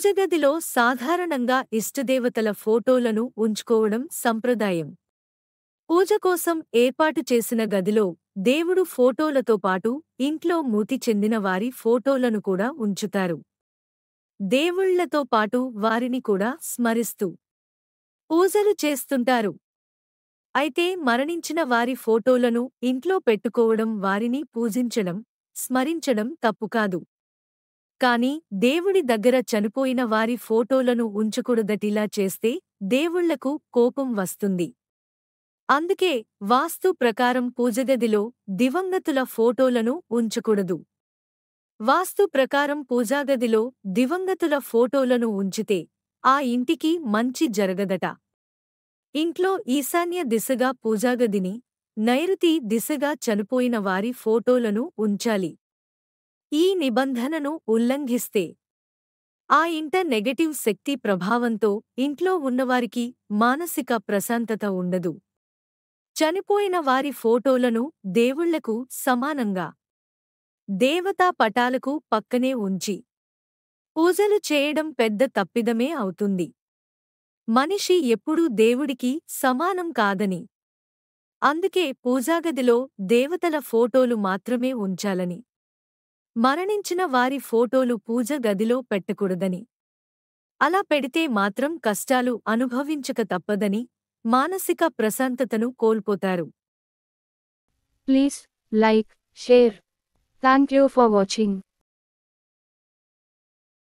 పూజగదిలో సాధారణంగా ఇష్టదేవతల ఫోటోలను ఉంచుకోవడం సంప్రదాయం పూజ కోసం ఏర్పాటు చేసిన గదిలో దేవుడు ఫోటోలతో పాటు ఇంట్లో మూతి చెందిన వారి ఫోటోలను కూడా ఉంచుతారు దేవుళ్లతో పాటు వారిని కూడా స్మరిస్తూ పూజలు చేస్తుంటారు అయితే మరణించిన వారి ఫోటోలను ఇంట్లో పెట్టుకోవడం వారిని పూజించడం స్మరించడం తప్పుకాదు కాని దేవుడి దగ్గర చనిపోయిన వారి ఫోటోలను ఉంచకూడదటిలా చేస్తే దేవుళ్లకు కోపం వస్తుంది అందుకే వాస్తు ప్రకారం పూజగదిలో దివంగతుల ఫోటోలను ఉంచకూడదు వాస్తు ప్రకారం పూజాగదిలో దివంగతుల ఫోటోలను ఉంచితే ఆ ఇంటికి మంచి జరగదట ఇంట్లో ఈశాన్య దిశగా పూజాగదిని నైరుతి దిశగా చనిపోయిన వారి ఫోటోలను ఉంచాలి ఈ నిబంధనను ఉల్లంఘిస్తే ఆ ఇంట నెగటివ్ శక్తి ప్రభావంతో ఇంట్లో ఉన్నవారికి మానసిక ప్రశాంతత ఉండదు చనిపోయిన వారి ఫోటోలను దేవుళ్లకు సమానంగా దేవతా పటాలకు పక్కనే ఉంచి పూజలు చేయడం పెద్ద తప్పిదమే అవుతుంది మనిషి ఎప్పుడూ దేవుడికి సమానం కాదని అందుకే పూజాగదిలో దేవతల ఫోటోలు మాత్రమే ఉంచాలని మరణించిన వారి ఫోటోలు పూజ గదిలో పెట్టకూడదని అలా పెడితే మాత్రం కష్టాలు అనుభవించక తప్పదని మానసిక ప్రశాంతతను కోల్పోతారు please like share thank you for watching